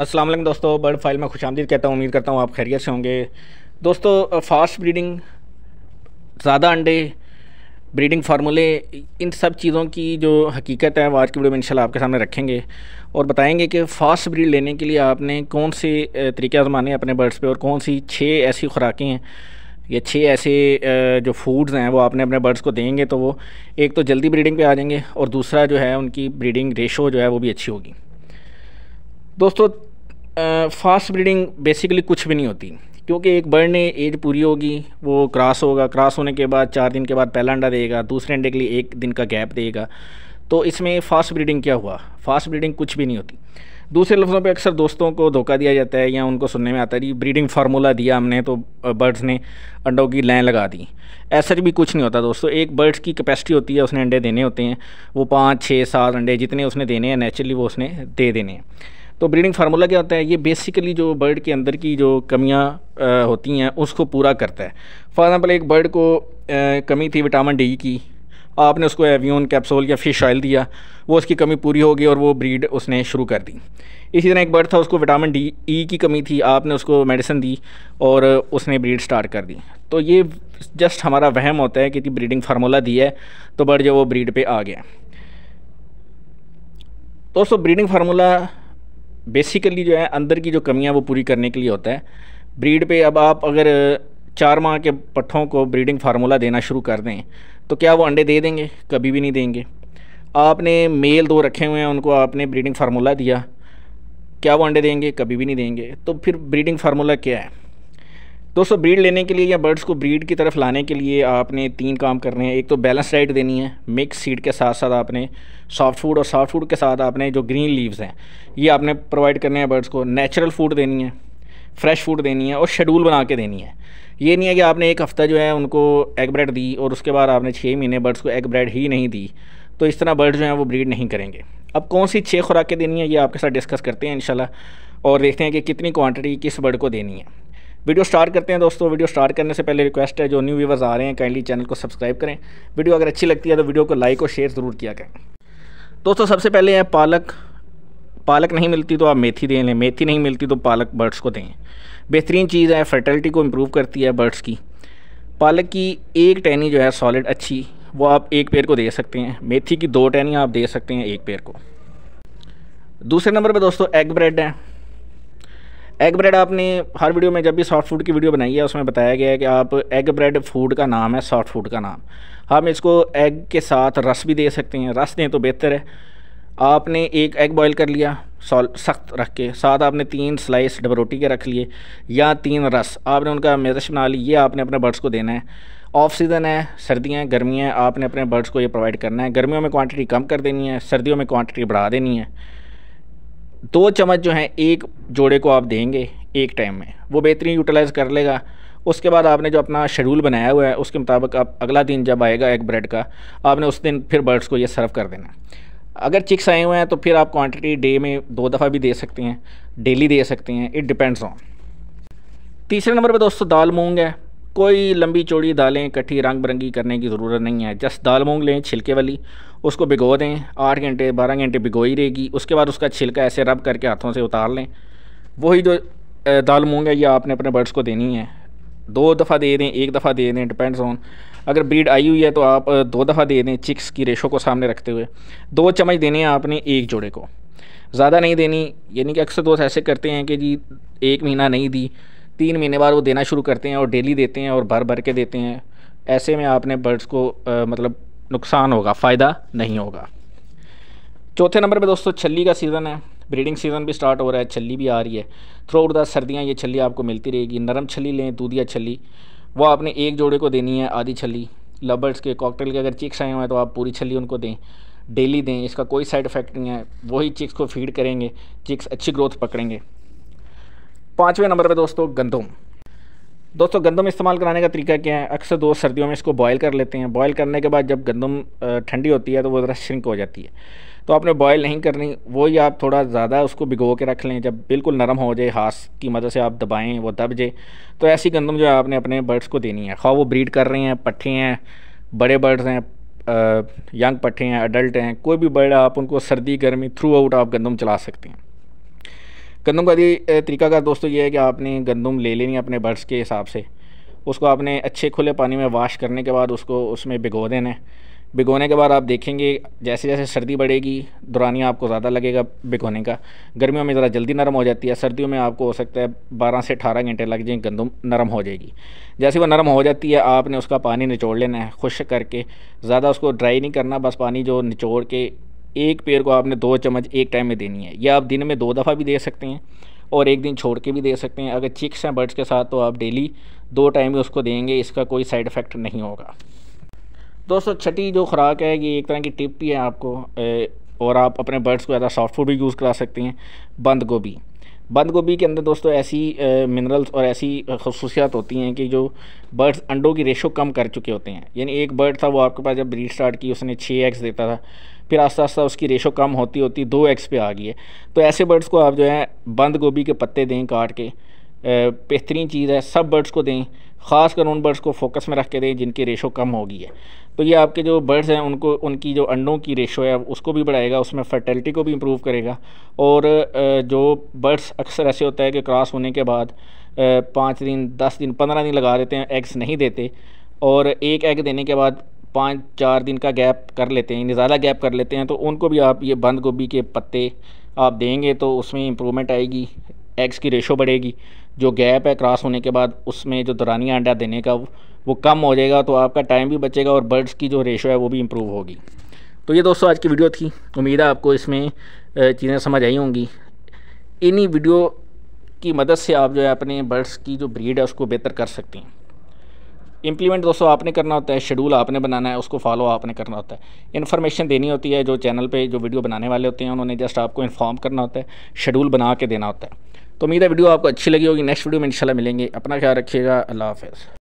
वालेकुम दोस्तों bird file में खुश आमदीद कहता हूँ उम्मीद करता हूँ आप खैरियत से होंगे दोस्तों फास्ट ब्रीडिंग ज़्यादा अंडे ब्रीडिंग फार्मूले इन सब चीज़ों की जो हकीकत है वो आज की वीडियो में इंशाल्लाह आपके सामने रखेंगे और बताएंगे कि फास्ट ब्रीड लेने के लिए आपने कौन से तरीके आजमाने अपने बर्ड्स पर और कौन सी छः ऐसी खुराकें हैं या छः ऐसे जो फूड्स हैं वो आपने अपने बर्ड्स को देंगे तो वो एक तो जल्दी ब्रीडिंग पे आ जाएंगे और दूसरा जो है उनकी ब्रीडिंग रेशो जो है वो भी अच्छी होगी दोस्तों फास्ट ब्रीडिंग बेसिकली कुछ भी नहीं होती क्योंकि एक बर्ड ने एज पूरी होगी वो क्रॉस होगा क्रॉस होने के बाद चार दिन के बाद पहला अंडा देगा दूसरे अंडे के लिए एक दिन का गैप देगा तो इसमें फास्ट ब्रीडिंग क्या हुआ फास्ट ब्रीडिंग कुछ भी नहीं होती दूसरे लफ्ज़ों पे अक्सर दोस्तों को धोखा दिया जाता है या उनको सुनने में आता है जी ब्रीडिंग फार्मूला दिया हमने तो बर्ड्स ने अंडों की लाइन लगा दी ऐसा भी कुछ नहीं होता दोस्तों एक बर्ड्स की कैपेसिटी होती है उसने अंडे देने होते हैं वो पाँच छः सात अंडे जितने उसने देने हैं नेचुरली वो उसने दे देने हैं तो ब्रीडिंग फार्मूला क्या होता है ये बेसिकली जो बर्ड के अंदर की जो कमियाँ होती हैं उसको पूरा करता है फॉर एग्ज़ाम्पल एक बर्ड को आ, कमी थी विटामिन डी की आपने उसको एवियन कैप्सूल या फिश ऑयल दिया वो उसकी कमी पूरी हो गई और वो ब्रीड उसने शुरू कर दी इसी तरह एक बर्ड था उसको विटामिन डी ई की कमी थी आपने उसको मेडिसिन दी और उसने ब्रीड स्टार्ट कर दी तो ये जस्ट हमारा वहम होता है कि ब्रीडिंग फार्मूला दिया है तो बर्ड जो वो ब्रीड पर आ गया दोस्तों ब्रीडिंग फार्मूला बेसिकली जो है अंदर की जो कमियां वो पूरी करने के लिए होता है ब्रीड पे अब आप अगर चार माह के पट्ठों को ब्रीडिंग फार्मूला देना शुरू कर दें तो क्या वो अंडे दे देंगे कभी भी नहीं देंगे आपने मेल दो रखे हुए हैं उनको आपने ब्रीडिंग फार्मूला दिया क्या वो अंडे देंगे कभी भी नहीं देंगे तो फिर ब्रीडिंग फार्मूला क्या है दोस्तों ब्रीड लेने के लिए या बर्ड्स को ब्रीड की तरफ लाने के लिए आपने तीन काम करने हैं एक तो बैलेंस डाइट देनी है मिक्स सीड के साथ साथ आपने सॉफ्ट फूड और सॉफ्ट फूड के साथ आपने जो ग्रीन लीव्स हैं ये आपने प्रोवाइड करने हैं बर्ड्स को नेचुरल फूड देनी है फ्रेश फूड देनी है और शेड्यूल बना के देनी है ये नहीं है कि आपने एक हफ़्ता जो है उनको एग ब्रेड दी और उसके बाद आपने छः महीने बर्ड्स को एग ब्रेड ही नहीं दी तो इस तरह बर्ड जो हैं वो ब्रीड नहीं करेंगे अब कौन सी छः खुराकें देनी है ये आपके साथ डिस्कस करते हैं इन और देखते हैं कि कितनी क्वांटिटी किस बर्ड को देनी है वीडियो स्टार्ट करते हैं दोस्तों वीडियो स्टार्ट करने से पहले रिक्वेस्ट है जो न्यू व्यूवर्स आ रहे हैं काइंडली चैनल को सब्सक्राइब करें वीडियो अगर अच्छी लगती है तो वीडियो को लाइक और शेयर ज़रूर किया करें दोस्तों सबसे पहले है पालक पालक नहीं मिलती तो आप मेथी दे लें मेथी नहीं मिलती तो पालक बर्ड्स को दें बेहतरीन चीज़ है फर्टिलिटी को इम्प्रूव करती है बर्ड्स की पालक की एक टहनी जो है सॉलिड अच्छी वो आप एक पेड़ को दे सकते हैं मेथी की दो टहनियाँ आप दे सकते हैं एक पेड़ को दूसरे नंबर पर दोस्तों एग ब्रेड है एग ब्रेड आपने हर वीडियो में जब भी सॉफ्ट फूड की वीडियो बनाई है उसमें बताया गया है कि आप एग ब्रेड फूड का नाम है सॉफ्ट फूड का नाम हम इसको एग के साथ रस भी दे सकते हैं रस दें तो बेहतर है आपने एक एग बॉईल कर लिया सॉल सख्त रख के साथ आपने तीन स्लाइस डब रोटी के रख लिए या तीन रस आपने उनका मेजश बना ली ये आपने अपने बर्ड्स को देना है ऑफ सीज़न है सर्दियाँ गर्मियाँ आपने अपने बर्ड्स को ये प्रोवाइड करना है गर्मियों में क्वांटिटी कम कर देनी है सर्दियों में क्वांटिटी बढ़ा देनी है दो चम्मच जो हैं एक जोड़े को आप देंगे एक टाइम में वो बेहतरीन यूटिलाइज़ कर लेगा उसके बाद आपने जो अपना शेड्यूल बनाया हुआ है उसके मुताबिक आप अगला दिन जब आएगा एक ब्रेड का आपने उस दिन फिर बर्ड्स को ये सर्व कर देना अगर चिक्स आए हुए हैं तो फिर आप क्वांटिटी डे में दो दफ़ा भी दे सकती हैं डेली दे सकती हैं इट डिपेंड्स ऑन तीसरे नंबर पर दोस्तों दाल मूँग है कोई लंबी चौड़ी दालें इकट्ठी रंग बिरंगी करने की ज़रूरत नहीं है जस्ट दाल मूँग लें छिलके वाली उसको भिगो दें आठ घंटे बारह घंटे भिगो ही रहेगी उसके बाद उसका छिलका ऐसे रब करके हाथों से उतार लें वही जो दाल मूंग है ये आपने अपने बर्ड्स को देनी है दो दफ़ा दे दें एक दफ़ा दे दें डिपेंड्स ऑन अगर ब्रीड आई हुई है तो आप दो दफ़ा दे दें चिक्स की रेशो को सामने रखते हुए दो चम्मच देने हैं आपने एक जोड़े को ज़्यादा नहीं देनी यानी कि अक्सर दोस्त ऐसे करते हैं कि जी एक महीना नहीं दी तीन महीने बाद वो देना शुरू करते हैं और डेली देते हैं और भर भर के देते हैं ऐसे में आपने बर्ड्स को आ, मतलब नुकसान होगा फ़ायदा नहीं होगा चौथे नंबर पे दोस्तों छली का सीज़न है ब्रीडिंग सीज़न भी स्टार्ट हो रहा है छली भी आ रही है थ्रू आउट द सर्दियाँ ये छली आपको मिलती रहेगी नरम छली लें दूधिया छली वो आपने एक जोड़े को देनी है आधी छली लबर्स के कॉकटेल के अगर चिक्स आए हुए हैं तो आप पूरी छली उनको दें डेली दें इसका कोई साइड इफेक्ट नहीं है वही चिक्स को फीड करेंगे चिक्स अच्छी ग्रोथ पकड़ेंगे पाँचवें नंबर पर दोस्तों गंदम दोस्तों गंदम इस्तेमाल कराने का तरीका क्या है अक्सर दो सर्दियों में इसको बॉयल कर लेते हैं बॉयल करने के बाद जब गंदम ठंडी होती है तो वो ज़रा श्रिंक हो जाती है तो आपने बॉयल नहीं करनी वो ही आप थोड़ा ज़्यादा उसको भिगो के रख लें जब बिल्कुल नरम हो जाए हाथ की मदद से आप दबाएं वो दब जाए तो ऐसी गंदम जो है आपने अपने बर्ड्स को देनी है खा वो ब्रीड कर रहे हैं पट्ठे हैं बड़े बर्ड्स हैं यंग पट्ठे हैं अडल्ट हैं कोई भी बर्ड आप उनको सर्दी गर्मी थ्रू आउट आप गंदम चला सकते हैं गंदम का का दोस्तों तो ये है कि आपने गंदम ले लेनी अपने बर्ड्स के हिसाब से उसको आपने अच्छे खुले पानी में वाश करने के बाद उसको उसमें भिगो देना है भिगोने के बाद आप देखेंगे जैसे जैसे सर्दी बढ़ेगी दुरानिया आपको ज़्यादा लगेगा भिगोने का गर्मियों में ज़रा जल्दी नरम हो जाती है सर्दियों में आपको हो सकता है बारह से अठारह घंटे लग जाए गंदम नरम हो जाएगी जैसे वो नरम हो जाती है आपने उसका पानी निचोड़ लेना है खुश करके ज़्यादा उसको ड्राई नहीं करना बस पानी जो निचोड़ के एक पेड़ को आपने दो चम्मच एक टाइम में देनी है या आप दिन में दो दफ़ा भी दे सकते हैं और एक दिन छोड़ के भी दे सकते हैं अगर चिक्स हैं बर्ड्स के साथ तो आप डेली दो टाइम ही उसको देंगे इसका कोई साइड इफ़ेक्ट नहीं होगा दोस्तों छठी जो खुराक है ये एक तरह की टिप भी है आपको और आप अपने बर्ड्स को ज़्यादा सॉफ्ट फूड भी यूज़ करा सकते हैं बंद गोभी बंद गोभी के अंदर दोस्तों ऐसी मिनरल्स और ऐसी खसूसियात होती हैं कि जो बर्ड्स अंडों की रेशो कम कर चुके होते हैं यानी एक बर्ड था वो आपके पास जब ब्रीड स्टार्ट की उसने छः एग्स देता था फिर आस्ता आस्ता उसकी रेशो कम होती होती दो एक्स पे आ गई है तो ऐसे बर्ड्स को आप जो है बंद गोभी के पत्ते दें काट के बेहतरीन चीज़ है सब बर्ड्स को दें ख़ास कर उन बर्ड्स को फोकस में रख के दें जिनकी रेशो कम होगी है तो ये आपके जो बर्ड्स हैं उनको उनकी जो अंडों की रेशो है उसको भी बढ़ाएगा उसमें फर्टिलिटी को भी इम्प्रूव करेगा और जो बर्ड्स अक्सर ऐसे होता है कि क्रॉस होने के बाद पाँच दिन दस दिन पंद्रह दिन लगा देते हैं एग्स नहीं देते और एक एग देने के बाद पाँच चार दिन का गैप कर लेते हैं ज़्यादा गैप कर लेते हैं तो उनको भी आप ये बंद गोभी के पत्ते आप देंगे तो उसमें इम्प्रूवमेंट आएगी एग्स की रेशो बढ़ेगी जो गैप है क्रॉस होने के बाद उसमें जो दरानी अंडा देने का वो कम हो जाएगा तो आपका टाइम भी बचेगा और बर्ड्स की जो रेशो है वो भी इम्प्रूव होगी तो ये दोस्तों आज की वीडियो थी उम्मीद है आपको इसमें चीज़ें समझ आई होंगी इन्हीं वीडियो की मदद से आप जो है अपने बर्ड्स की जो ब्रीड है उसको बेहतर कर सकते हैं इम्प्लीमेंट दोस्तों आपने करना होता है शेड्यूल आपने बनाना है उसको फॉलो आपने करना होता है इन्फॉर्मेशन देनी होती है जो चैनल पे जो वीडियो बनाने वाले होते हैं उन्होंने जस्ट आपको इन्फॉर्म करना होता है शेड्यूल बना के देना होता है तो उम्मीद है वीडियो आपको अच्छी लगी होगी नेक्स्ट वीडियो में इंशाल्लाह मिलेंगे अपना ख्याल रखिएगा अल्लाह हाफ़